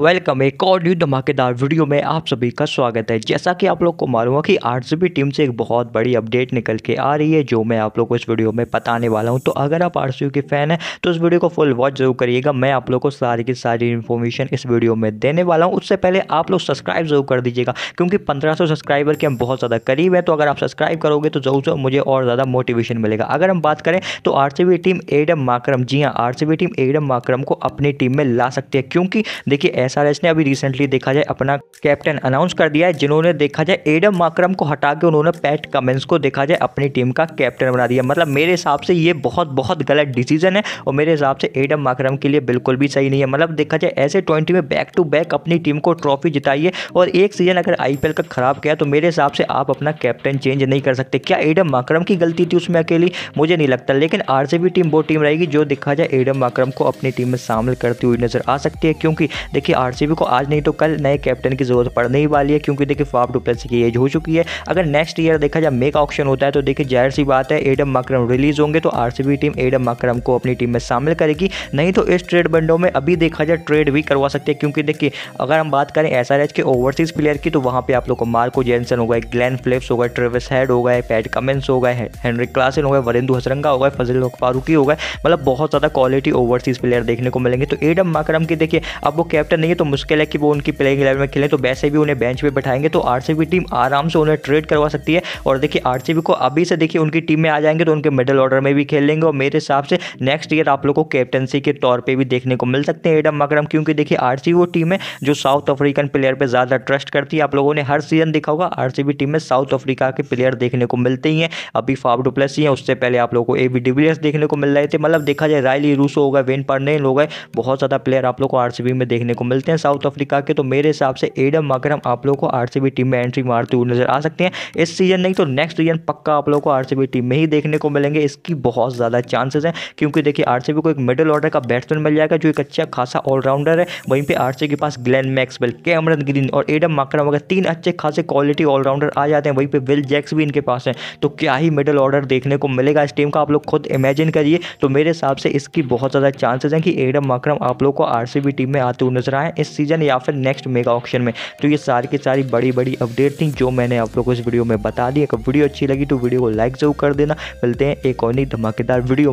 welcome एक और new धमाकेदार वीडियो में आप सभी का स्वागत है जैसा कि आप लोग को मालूम है कि आरसीबी टीम से एक बहुत बड़ी अपडेट निकल के आ रही है जो मैं आप लोग को इस वीडियो में बताने वाला हूं तो अगर आप आरसीबी के फ़ैन हैं तो इस वीडियो को फुल वॉच जरूर करिएगा मैं आप लोग को सारी की सारी इन्फॉर्मेशन इस वीडियो में देने वाला हूँ उससे पहले आप लोग सब्सक्राइब जरूर कर दीजिएगा क्योंकि पंद्रह सब्सक्राइबर के हम बहुत ज़्यादा करीब हैं तो अगर आप सब्सक्राइब करोगे तो जरूर मुझे और ज़्यादा मोटिवेशन मिलेगा अगर हम बात करें तो आर टीम एडम माक्रम जी हाँ आर टीम एडम माक्रम को अपनी टीम में ला सकती है क्योंकि देखिए एसआरएच ने अभी रिसेंटली देखा जाए अपना कैप्टन अनाउंस कर दिया है जिन्होंने देखा जाए एडम माक्रम को हटा के उन्होंने पैट कमेंस को देखा जाए अपनी टीम का कैप्टन बना दिया मतलब मेरे हिसाब से ये बहुत बहुत गलत डिसीजन है और मेरे हिसाब से एडम माक्रम के लिए बिल्कुल भी सही नहीं है मतलब देखा जाए ऐसे ट्वेंटी में बैक टू बैक अपनी टीम को ट्रॉफी जिताइए और एक सीजन अगर आई का खराब किया तो मेरे हिसाब से आप अपना कैप्टन चेंज नहीं कर सकते क्या एडम माक्रम की गलती थी उसमें अकेली मुझे नहीं लगता लेकिन आर टीम वो टीम रहेगी जो देखा जाए एडम माक्रम को अपनी टीम में शामिल करती हुई नजर आ सकती है क्योंकि देखिए देखिए आरसीबी को आज नहीं तो कल नए कैप्टन की जरूरत पड़ने ही वाली है क्योंकि देखिए फाफ डुप्लेस की एज हो चुकी है अगर नेक्स्ट ईयर देखा जाए मेक ऑप्शन होता है तो देखिए जाहिर सी बात है एडम मकरम रिलीज होंगे तो आरसीबी टीम एडम मकरम को अपनी टीम में शामिल करेगी नहीं तो इस ट्रेड बंडो में अभी देखा जाए ट्रेड भी करवा सकते हैं क्योंकि देखिए अगर हम बात करें एस के ओवरसीज प्लेयर की तो वहाँ पर आप लोग को मार्को जेनसन हो गए ग्लैन फ्लिप्स हो गए ट्रेविस हैड हो गए पैट कमेंस हो गए हेनरी क्लासन हो गए वरिंदू हसरंगा हो गए फजल फारूकी हो गए मतलब बहुत ज़्यादा क्वालिटी ओवरसीज प्लेयर देखने को मिलेंगे तो एडम माकरम की देखिए अब वो कैप्टन नहीं है तो मुश्किल है कि वो उनकी प्लेइंग इलेवन में खेलें तो वैसे भी उन्हें बेंच पर बैठाएंगे तो आर टीम आराम से उन्हें ट्रेड करवा सकती है और देखिए आर को अभी से देखिए उनकी टीम में आ जाएंगे तो उनके मिडल ऑर्डर में भी खेल लेंगे और मेरे हिसाब से नेक्स्ट ईयर आप लोग को कैप्टनसी के तौर पर भी देखने को मिल सकते हैं एडम मकरम क्योंकि देखिए आर वो टीम है जो साउथ अफ्रीकन प्लेयर पर ज़्यादा ट्रस्ट करती है आप लोगों ने हर सीजन देखा होगा आर टीम में साउथ अफ्रीका के प्लेयर देखने को मिलते ही हैं अभी फाफ ही हैं उससे पहले आप लोगों को ए बी डिविलियर्स देखने को मिल रहे थे मतलब देखा जाए रायली रूसो हो गए वेन पर्नेल हो गए बहुत ज़्यादा प्लेयर आप लोग को आर में देखने को मिल मिलते हैं साउथ अफ्रीका के तो मेरे हिसाब से एडम मकरम आप लोग को आरसीबी टीम में एंट्री मारते हुए नजर आ सकते हैं इस सीजन नहीं तो नेक्स्ट सीजन पक्का आप लोग को आरसीबी टीम में ही देखने को मिलेंगे इसकी बहुत ज़्यादा चांसेस हैं क्योंकि देखिए आरसीबी को एक मिडिल ऑर्डर का बैट्समैन मिल जाएगा जो एक अच्छा खासा ऑलराउंडर है वहीं पर आर के पास ग्लैन मैक्सवेल कैमरन ग्रीन और एडम मकरम अगर तीन अच्छे खासे क्वालिटी ऑलराउंडर आ जाते हैं वहीं पर विल जैक्स भी इनके पास हैं तो क्या ही मिडिल ऑर्डर देखने को मिलेगा इस टीम का आप लोग खुद इमेजिन करिए तो मेरे हिसाब से इसकी बहुत ज़्यादा चांसेस हैं कि एडम मकरम आप लोग को आरसीबी टीम में आते हुए नजर आए है इस सीज़न या फिर नेक्स्ट मेगा ऑप्शन में तो ये सारी की सारी बड़ी बड़ी अपडेट थी जो मैंने आप लोग को इस वीडियो में बता दी अगर वीडियो अच्छी लगी तो वीडियो को लाइक जरूर कर देना मिलते हैं एक और नहीं धमाकेदार वीडियो में